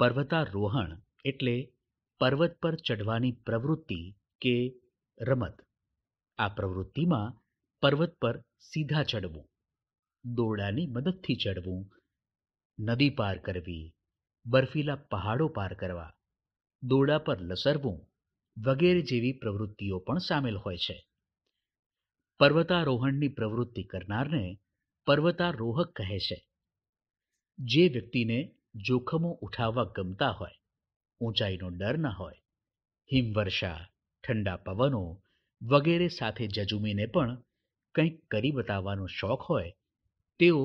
પર્વતારોહણ એટલે પર્વત પર ચઢવાની પ્રવૃત્તિ કે રમત આ પ્રવૃત્તિમાં પર્વત પર સીધા ચડવું દોરડાની મદદથી ચડવું નદી પાર કરવી બરફીલા પહાડો પાર કરવા દોરડા પર લસરવું વગેરે જેવી પ્રવૃત્તિઓ પણ સામેલ હોય છે પર્વતારોહણની પ્રવૃત્તિ કરનારને પર્વતારોહક કહે છે જે વ્યક્તિને જોખમો ઉઠાવવા ગમતા હોય ઊંચાઈનો ડર ન હોય હિમવર્ષા ઠંડા પવનો વગેરે સાથે જજુમીને પણ કંઈક કરી બતાવવાનો શોખ હોય તેઓ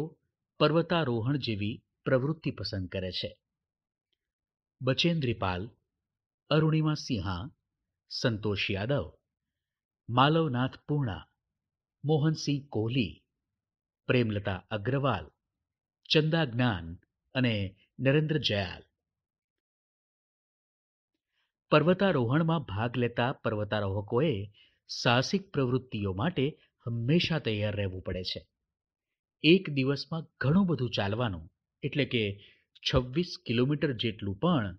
પર્વતારોહણ જેવી પ્રવૃત્તિ પસંદ કરે છે બચેન્દ્રીપાલ અરુણિમા સિંહા સંતોષ યાદવ માલવનાથ પૂર્ણા મોહનસિંહ કોહલી પ્રેમલતા અગ્રવાલ ચંદા જ્ઞાન અને નરેન્દ્ર જયાલ પર્વતારોહણમાં ભાગ લેતા પર્વતારોહકોએ સાહસિક પ્રવૃત્તિઓ માટે હંમેશા તૈયાર રહેવું પડે છે એક દિવસમાં ઘણું બધું ચાલવાનું એટલે કે છવ્વીસ કિલોમીટર જેટલું પણ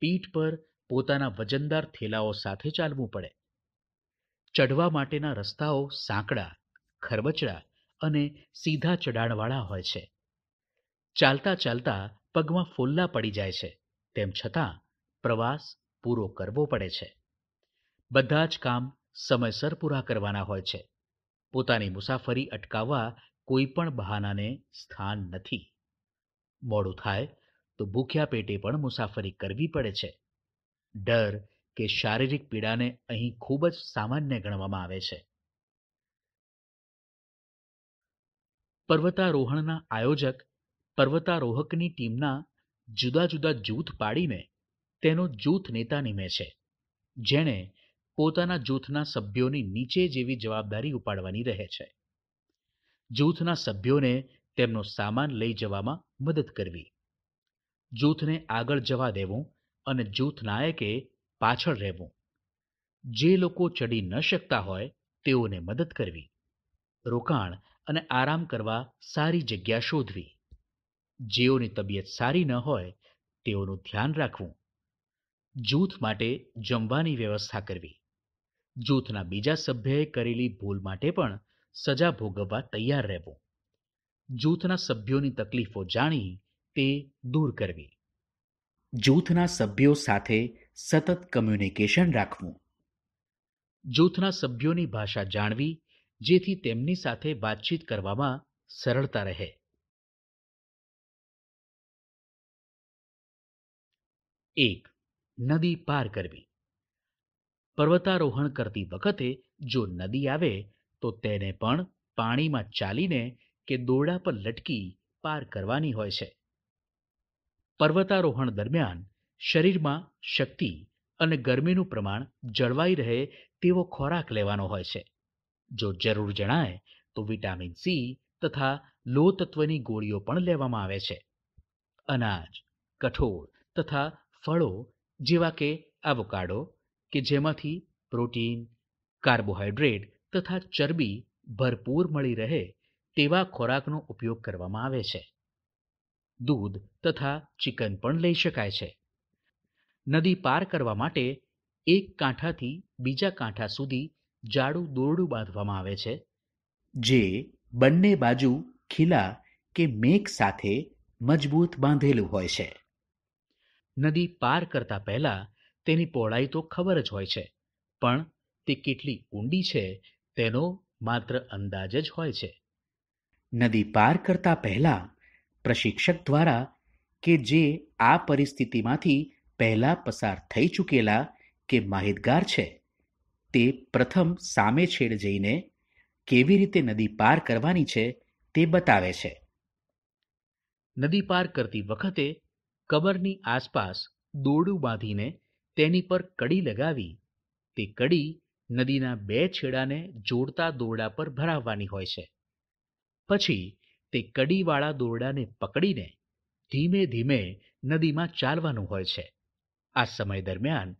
પીઠ પર પોતાના વજનદાર થેલાઓ સાથે ચાલવું પડે ચઢવા માટેના રસ્તાઓ સાંકડા ખરબચડા અને સીધા ચઢાણવાળા હોય છે ચાલતા ચાલતા પગમાં ફોલ્લા પડી જાય છે તેમ છતાં પ્રવાસ પૂરો કરવો પડે છે બધા જ કામ સમયસર પૂરા કરવાના હોય છે પોતાની મુસાફરી અટકાવવા કોઈ પણ બહાનાને સ્થાન નથી મોડું થાય તો ભૂખ્યા પેટે પણ મુસાફરી કરવી પડે છે ડર કે શારીરિક પીડાને અહીં ખૂબ જ સામાન્ય ગણવામાં આવે છે પર્વતારોહણના આયોજક પર્વતારોહકની ટીમના જુદા જુદા જૂથ પાડીને તેનો જૂથ નેતા નિમે છે જેણે પોતાના જૂથના સભ્યોની નીચે જેવી જવાબદારી ઉપાડવાની રહે છે જૂથના સભ્યોને તેમનો સામાન લઈ જવામાં મદદ કરવી જૂથને આગળ જવા દેવું અને જૂથ નાયકે પાછળ રહેવું જે લોકો ચડી ન શકતા હોય તેઓને મદદ કરવી રોકાણ અને આરામ કરવા સારી જગ્યા શોધવી જેઓની તબિયત સારી ન હોય તેઓનું ધ્યાન રાખવું જૂથ માટે જમવાની વ્યવસ્થા કરવી જૂથના બીજા સભ્યએ કરેલી ભૂલ માટે પણ સજા ભોગવવા તૈયાર રહેવું જૂથના સભ્યોની તકલીફો જાણી તે દૂર કરવી જૂથના સભ્યો સાથે સતત કમ્યુનિકેશન રાખવું જૂથના સભ્યોની ભાષા જાણવી જેથી તેમની સાથે વાતચીત કરવામાં સરળતા રહે એક નદી પાર કરવી પર્વતારોહણ કરતી વખતે જો નદી આવે તો તેને પણ પાણીમાં ચાલીને કે દોરડા પર લટકી પાર કરવાની હોય છે પર્વતારોહણ દરમિયાન શરીરમાં શક્તિ અને ગરમીનું પ્રમાણ જળવાઈ રહે તેવો ખોરાક લેવાનો હોય છે જો જરૂર જણાય તો વિટામિન સી તથા લોહ તત્વની ગોળીઓ પણ લેવામાં આવે છે અનાજ કઠોળ તથા ફળો જેવા કે એવોકાડો કે જેમાંથી પ્રોટીન કાર્બોહાઈડ્રેટ તથા ચરબી ભરપૂર મળી રહે તેવા ખોરાકનો ઉપયોગ કરવામાં આવે છે દૂધ તથા ચિકન પણ લઈ શકાય છે નદી પાર કરવા માટે એક કાંઠાથી બીજા કાંઠા સુધી જાડું દોરડું બાંધવામાં આવે છે જે બંને બાજુ ખીલા કે મેઘ સાથે મજબૂત બાંધેલું હોય છે નદી પાર કરતા પહેલાં તેની પહોળાઈ તો ખબર જ હોય છે પણ તે કેટલી ઊંડી છે તેનો માત્ર અંદાજ જ હોય છે નદી પાર કરતા પહેલાં પ્રશિક્ષક દ્વારા કે જે આ પરિસ્થિતિમાંથી પહેલાં પસાર થઈ ચૂકેલા કે માહિતગાર છે તે પ્રથમ સામે છેડ જઈને કેવી રીતે નદી પાર કરવાની છે તે બતાવે છે નદી પાર કરતી વખતે કબરની આસપાસ દોરડું બાંધીને તેની પર કડી લગાવી તે કડી નદીના બે છેડાને જોડતા દોરડા પર ભરાવવાની હોય છે પછી તે કડીવાળા દોરડાને પકડીને ધીમે ધીમે નદીમાં ચાલવાનું હોય છે આ સમય દરમિયાન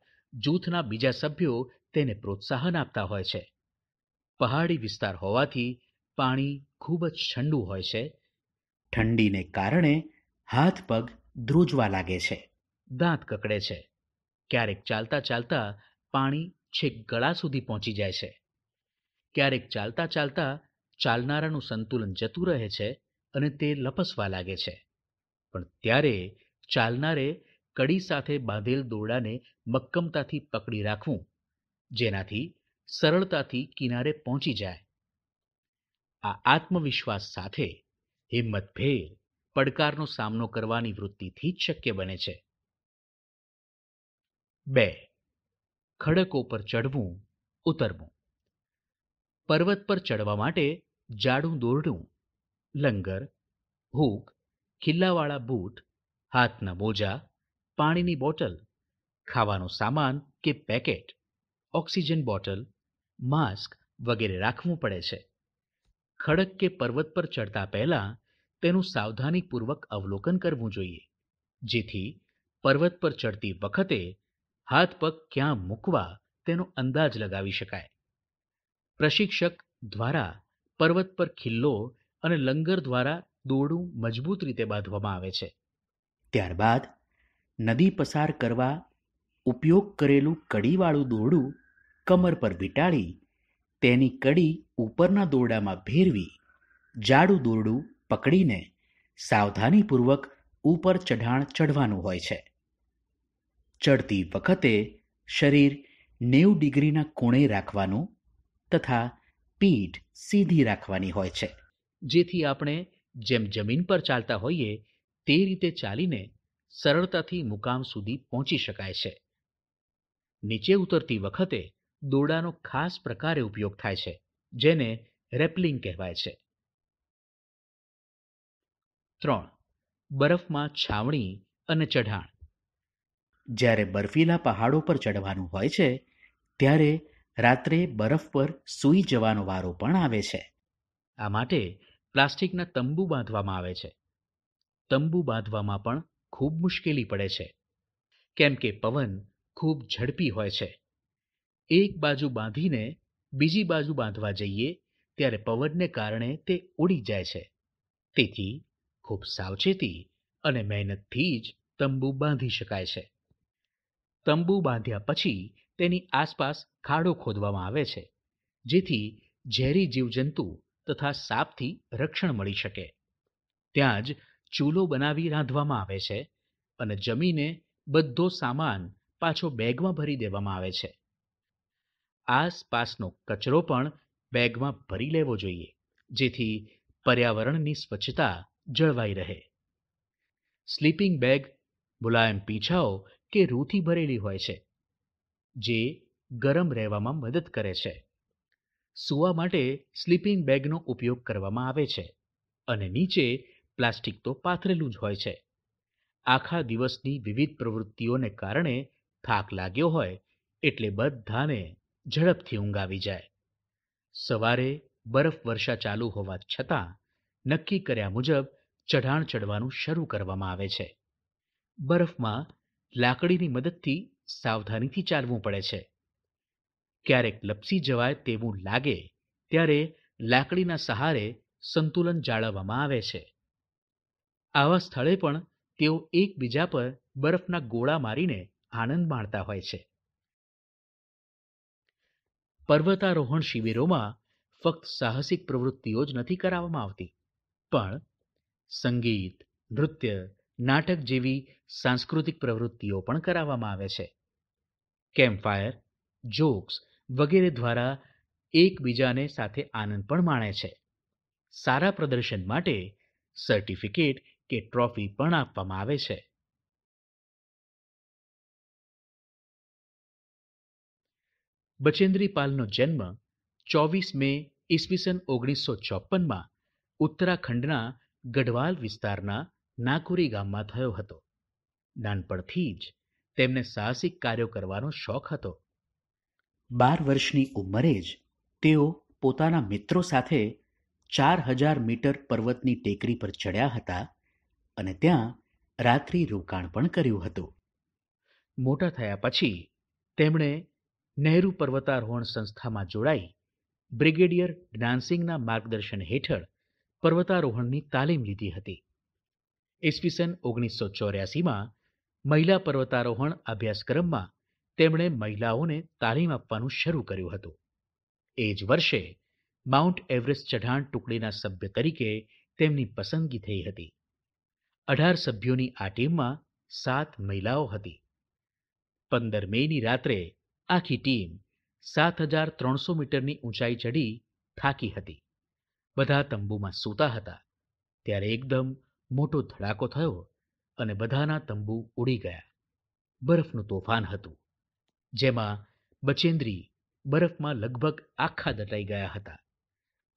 જૂથના બીજા સભ્યો તેને પ્રોત્સાહન આપતા હોય છે પહાડી વિસ્તાર હોવાથી પાણી ખૂબ જ ઠંડુ હોય છે ઠંડીને કારણે હાથ પગ ધ્રુજવા લાગે છે દાંત કકડે છે ક્યારેક ચાલતા ચાલતા પાણી છેક ગળા સુધી પહોંચી જાય છે ક્યારેક ચાલતા ચાલતા ચાલનારાનું સંતુલન જતું રહે છે અને તે લપસવા લાગે છે પણ ત્યારે ચાલનારે કડી સાથે બાંધેલ દોરડાને મક્કમતાથી પકડી રાખવું જેનાથી સરળતાથી કિનારે પહોંચી જાય આ આત્મવિશ્વાસ સાથે હિંમતભેર પડકારનો સામનો કરવાની વૃત્તિથી જ શક્ય બને છે બે ખડકો પર ચડવું ઉતરવું પર્વત પર ચડવા માટે જાડું દોરડું લંગર હૂક ખિલ્લાવાળા બૂટ હાથના મોજા પાણીની બોટલ ખાવાનો સામાન કે પેકેટ ઓક્સિજન બોટલ માસ્ક વગેરે રાખવું પડે છે ખડક કે પર્વત પર ચડતા પહેલાં તેનું સાવધાનીપૂર્વક અવલોકન કરવું જોઈએ જેથી પર્વત પર ચડતી વખતે હાથ પગ ક્યાં મૂકવા તેનો અંદાજ લગાવી શકાય પ્રશિક્ષક દ્વારા પર્વત પર ખિલ્લો અને લંગર દ્વારા દોરડું મજબૂત રીતે બાંધવામાં આવે છે ત્યારબાદ નદી પસાર કરવા ઉપયોગ કરેલું કડીવાળું દોરડું કમર પર વીંટાળી તેની કડી ઉપરના દોરડામાં ભેરવી જાડું દોરડું પકડીને સાવધાનીપૂર્વક ઉપર ચઢાણ ચઢવાનું હોય છે ચડતી વખતે શરીર નેવું ડિગ્રીના કોણે રાખવાનું તથા પીઠ સીધી રાખવાની હોય છે જેથી આપણે જેમ જમીન પર ચાલતા હોઈએ તે રીતે ચાલીને સરળતાથી મુકામ સુધી પહોંચી શકાય છે નીચે ઉતરતી વખતે દોરડાનો ખાસ પ્રકારે ઉપયોગ થાય છે જેને રેપલિંગ કહેવાય છે ત્રણ બરફમાં છાવણી અને ચઢાણ જ્યારે બર્ફીલા પહાડો પર ચઢવાનું હોય છે ત્યારે રાત્રે બરફ પર સૂઈ જવાનો વારો પણ આવે છે આ માટે પ્લાસ્ટિકના તંબુ બાંધવામાં આવે છે તંબુ બાંધવામાં પણ ખૂબ મુશ્કેલી પડે છે કેમ કે પવન ખૂબ ઝડપી હોય છે એક બાજુ બાંધીને બીજી બાજુ બાંધવા જઈએ ત્યારે પવનને કારણે તે ઉડી જાય છે તેથી ખૂબ સાવચેતી અને મહેનતથી જ તંબુ બાંધી શકાય છે તંબુ બાંધ્યા પછી તેની આસપાસ ખાડો ખોદવામાં આવે છે જેથી ઝેરી જીવજંતુ તથા સાપથી રક્ષણ મળી શકે ત્યાં જ ચૂલો બનાવી રાંધવામાં આવે છે અને જમીને બધો સામાન પાછો બેગમાં ભરી દેવામાં આવે છે આસપાસનો કચરો પણ બેગમાં ભરી લેવો જોઈએ જેથી પર્યાવરણની સ્વચ્છતા જળવાઈ રહે સ્લીપિંગ બેગ મુલાયમ પીછાઓ કે રૂથી ભરેલી હોય છે જે ગરમ રહેવામાં મદદ કરે છે સૂવા માટે સ્લીપિંગ બેગનો ઉપયોગ કરવામાં આવે છે અને નીચે પ્લાસ્ટિક તો પાથરેલું જ હોય છે આખા દિવસની વિવિધ પ્રવૃત્તિઓને કારણે થાક લાગ્યો હોય એટલે બધાને ઝડપથી ઊંઘ આવી જાય સવારે બરફ વર્ષા ચાલુ હોવા છતાં નક્કી કર્યા મુજબ ચઢાણ ચડવાનું શરૂ કરવામાં આવે છે બરફમાં લાકડીની મદદથી સાવધાનીથી ચાલવું પડે છે ક્યારેક લપસી જવાય તેવું લાગે ત્યારે લાકડીના સહારે સંતુલન જાળવવામાં આવે છે આવા સ્થળે પણ તેઓ એકબીજા પર બરફના ગોળા મારીને આનંદ માણતા હોય છે પર્વતારોહણ શિબિરોમાં ફક્ત સાહસિક પ્રવૃત્તિઓ જ નથી કરાવવામાં આવતી પણ સંગીત નૃત્ય નાટક જેવી સાંસ્કૃતિક પ્રવૃત્તિઓ પણ કરાવવામાં આવે છે કેમ્પ ફાયર જોક્સ વગેરે દ્વારા એકબીજાને સાથે આનંદ પણ માણે છે સારા પ્રદર્શન માટે સર્ટિફિકેટ કે ટ્રોફી પણ આપવામાં આવે છે બચેન્દ્રી પાલનો જન્મ ચોવીસ મે ઈસવીસન ઓગણીસો ચોપનમાં ઉત્તરાખંડના ગઢવાલ વિસ્તારના નાકુરી ગામમાં થયો હતો નાનપણથી જ તેમને સાહસિક કાર્યો કરવાનો શોખ હતો બાર વર્ષની ઉંમરે જ તેઓ પોતાના મિત્રો સાથે ચાર હજાર મીટર પર્વતની ટેકરી પર ચડ્યા હતા અને ત્યાં રાત્રિ રોકાણ પણ કર્યું હતું મોટા થયા પછી તેમણે નહેરુ પર્વતારોહણ સંસ્થામાં જોડાઈ બ્રિગેડિયર જ્ઞાનસિંહના માર્ગદર્શન હેઠળ પર્વતારોહણની તાલીમ લીધી હતી ઈસવીસન ઓગણીસો ચોર્યાસીમાં મહિલા પર્વતારોહણ અભ્યાસક્રમમાં તેમણે મહિલાઓને તાલીમ આપવાનું શરૂ કર્યું હતું એ જ વર્ષે માઉન્ટ એવરેસ્ટ ચઢાણ ટુકડીના સભ્ય તરીકે તેમની પસંદગી થઈ હતી અઢાર સભ્યોની આ ટીમમાં સાત મહિલાઓ હતી પંદર મેની રાત્રે આખી ટીમ સાત હજાર ત્રણસો મીટરની ઊંચાઈ ચડી થાકી હતી બધા તંબુમાં સૂતા હતા ત્યારે એકદમ મોટો ધડાકો થયો અને બધાના તંબુ ઉડી ગયા બરફનું તોફાન હતું જેમાં બચેન્દ્રી બરફમાં લગભગ આખા દટાઈ ગયા હતા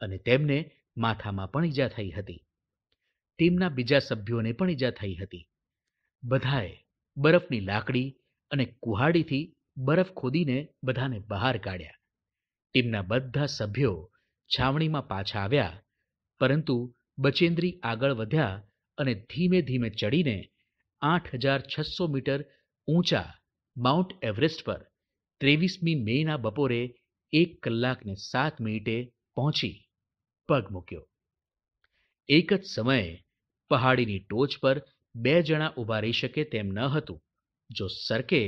અને તેમને માથામાં પણ ઈજા થઈ હતી ટીમના બીજા સભ્યોને પણ ઈજા થઈ હતી બધાએ બરફની લાકડી અને કુહાડીથી બરફ ખોદીને બધાને બહાર કાઢ્યા ટીમના બધા સભ્યો છાવણીમાં પાછા આવ્યા પરંતુ બચેન્દ્રી આગળ વધ્યા અને ધીમે ધીમે ચડીને આઠ હજાર છસો મીટર ઊંચા માઉન્ટ એવરેસ્ટ પર ત્રેવીસમી મેના બપોરે એક કલાકને સાત મિનિટે પહોંચી પગ મૂક્યો એક જ સમયે પહાડીની ટોચ પર બે જણા ઊભા રહી શકે તેમ ન હતું જો સરકે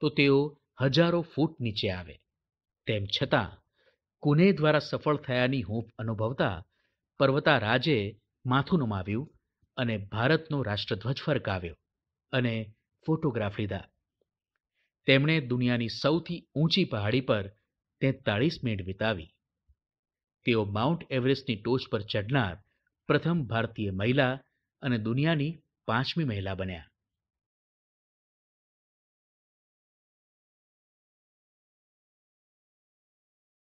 તો તેઓ હજારો ફૂટ નીચે આવે તેમ છતાં કુને દ્વારા સફળ થયાની હૂંફ અનુભવતા પર્વતારાજે માથું નમાવ્યું અને ભારતનો રાષ્ટ્રધ્વજ ફરકાવ્યો અને ફોટોગ્રાફ લીધા તેમણે દુનિયાની સૌથી ઊંચી પહાડી પર તેતાળીસ મિનિટ વિતાવી તેઓ માઉન્ટ એવરેસ્ટની ટોચ પર ચઢનાર પ્રથમ ભારતીય મહિલા અને દુનિયાની પાંચમી મહિલા બન્યા